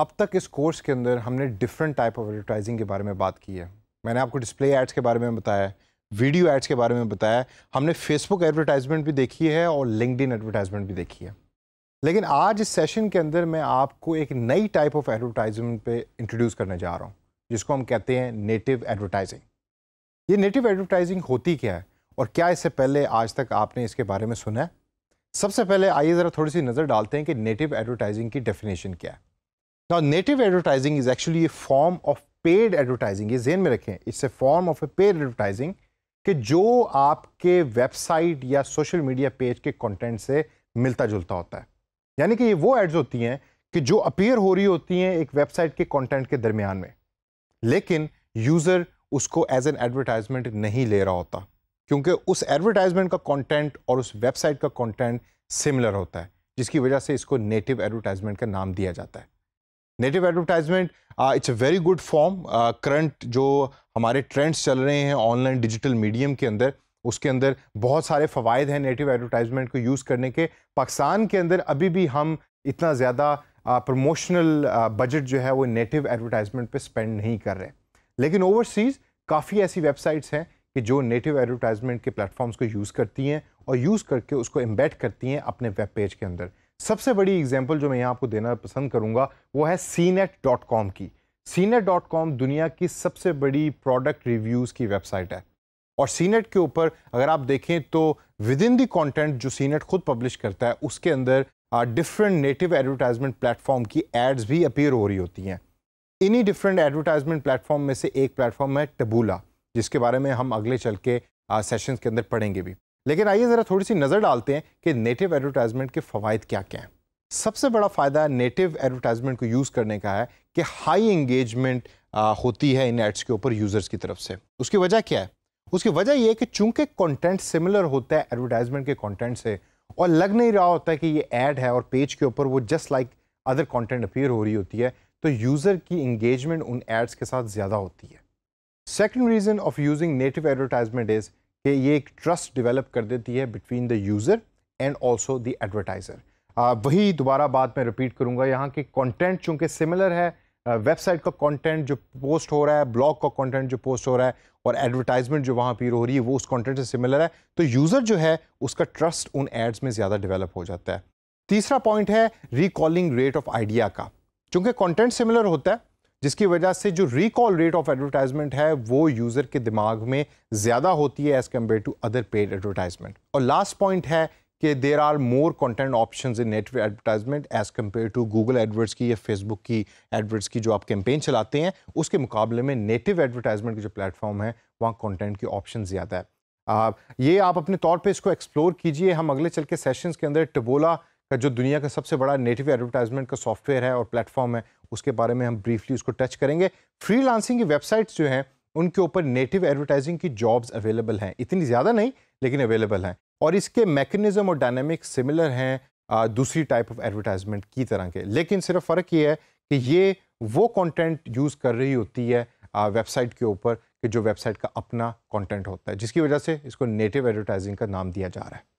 अब तक इस कोर्स के अंदर हमने डिफरेंट टाइप ऑफ एडवर्टाइजिंग के बारे में बात की है मैंने आपको डिस्प्ले एड्स के बारे में बताया वीडियो एड्स के बारे में बताया हमने फेसबुक एडवर्टाइजमेंट भी देखी है और लिंकड एडवर्टाइजमेंट भी देखी है लेकिन आज इस सेशन के अंदर मैं आपको एक नई टाइप ऑफ एडवर्टाइजमेंट पे इंट्रोड्यूस करने जा रहा हूँ जिसको हम कहते हैं नेटिव एडवर्टाइजिंग ये नेटिव एडवर्टाइजिंग होती क्या है और क्या इससे पहले आज तक आपने इसके बारे में सुना है सबसे पहले आइए ज़रा थोड़ी सी नज़र डालते हैं कि नेटिव एडवर्टाइजिंग की डेफिनेशन क्या है Now, native advertising is actually a form of paid advertising ये जेन में रखें it's a form of a paid advertising कि जो आपके वेबसाइट या सोशल मीडिया पेज के कंटेंट से मिलता जुलता होता है यानी कि ये वो एड्स होती हैं कि जो अपीयर हो रही होती हैं एक वेबसाइट के कंटेंट के दरमियान में लेकिन यूज़र उसको एज एन एडवर्टाइजमेंट नहीं ले रहा होता क्योंकि उस एडवर्टाइजमेंट का कंटेंट और उस वेबसाइट का कंटेंट सिमिलर होता है जिसकी वजह से इसको नेटिव एडवर्टाइजमेंट का नाम दिया जाता है native advertisement it's a very good form current जो हमारे ट्रेंड्स चल रहे हैं ऑनलाइन डिजिटल मीडियम के अंदर उसके अंदर बहुत सारे फ़वाद हैं नेटिव एडवर्टाइजमेंट को यूज़ करने के पाकिस्तान के अंदर अभी भी हम इतना ज़्यादा प्रमोशनल uh, बजट uh, जो है वो नेटिव एडवर्टाइजमेंट पे स्पेंड नहीं कर रहे लेकिन ओवरसीज़ काफ़ी ऐसी वेबसाइट्स हैं कि जो नेटिव एडवर्टाइजमेंट के प्लेटफॉर्म्स को यूज़ करती हैं और यूज़ करके उसको एम्बेड करती हैं अपने वेब पेज के अंदर सबसे बड़ी एग्जाम्पल जो मैं यहाँ आपको देना पसंद करूँगा वो है सीनेट डॉट कॉम की सीनेट डॉट कॉम दुनिया की सबसे बड़ी प्रोडक्ट रिव्यूज़ की वेबसाइट है और सीनेट के ऊपर अगर आप देखें तो विद इन दी कॉन्टेंट जो सीनेट खुद पब्लिश करता है उसके अंदर डिफरेंट नेटिव एडवर्टाइजमेंट प्लेटफॉर्म की एड्स भी अपीयर हो रही होती हैं इन्हीं डिफरेंट एडवर्टाइजमेंट प्लेटफॉर्म में से एक प्लेटफॉर्म है टबूला जिसके बारे में हम अगले चल के सेशंस के अंदर पढ़ेंगे भी लेकिन आइए ज़रा थोड़ी सी नज़र डालते हैं कि नेटिव एडवर्टाइजमेंट के फ़वाद क्या क्या हैं सबसे बड़ा फ़ायदा नेटिव एडवर्टाइजमेंट को यूज़ करने का है कि हाई इंगेजमेंट होती है इन एड्स के ऊपर यूज़र्स की तरफ से उसकी वजह क्या है उसकी वजह यह है कि चूंकि कंटेंट सिमिलर होता है एडवर्टाइजमेंट के कंटेंट से और लग नहीं रहा होता है कि ये ऐड है और पेज के ऊपर वो just like other content appear हो रही होती है तो यूज़र की इंगेजमेंट उन एड्स के साथ ज़्यादा होती है second reason of using native advertisement is कि ये एक ट्रस्ट डेवलप कर देती है between the user and also the advertiser वही दोबारा बात मैं रिपीट करूँगा यहाँ के कॉन्टेंट चूँकि सिमिलर है वेबसाइट का कंटेंट जो पोस्ट हो रहा है ब्लॉग का कंटेंट जो पोस्ट हो रहा है और एडवर्टाइजमेंट जो वहाँ पर हो रही है वो उस कंटेंट से सिमिलर है तो यूज़र जो है उसका ट्रस्ट उन एड्स में ज़्यादा डेवलप हो जाता है तीसरा पॉइंट है रिकॉलिंग रेट ऑफ आइडिया का चूंकि कॉन्टेंट सिमिलर होता है जिसकी वजह से जो रिकॉल रेट ऑफ एडवर्टाइजमेंट है वो यूज़र के दिमाग में ज़्यादा होती है as compare to other paid advertisement और लास्ट पॉइंट है कि there are more content option in net advertisement as compare to Google adverts की या फेसबुक की एडवर्ट्स की जो आप कैंपेन चलाते हैं उसके मुकाबले में नेटिव एडवर्टाइजमेंट के जो प्लेटफॉर्म है वहाँ कॉन्टेंट के ऑप्शन ज़्यादा है आ, ये आप अपने तौर पे इसको एक्सप्लोर कीजिए हम अगले चल के सेशंस के अंदर टबोला का जो दुनिया का सबसे बड़ा नेटिव एडवर्टाइजमेंट का सॉफ्टवेयर है और प्लेटफॉर्म है उसके बारे में हम ब्रीफली उसको टच करेंगे फ्रीलांसिंग की वेबसाइट्स जो हैं उनके ऊपर नेटिव एडवर्टाइजिंग की जॉब्स अवेलेबल हैं इतनी ज़्यादा नहीं लेकिन अवेलेबल हैं और इसके मैकेनिज्म और डायनेमिक सिमिलर हैं दूसरी टाइप ऑफ एडवर्टाइजमेंट की तरह के लेकिन सिर्फ फ़र्क ये है कि ये वो कंटेंट यूज़ कर रही होती है वेबसाइट के ऊपर कि जो वेबसाइट का अपना कंटेंट होता है जिसकी वजह से इसको नेटिव एडवर्टाइजिंग का नाम दिया जा रहा है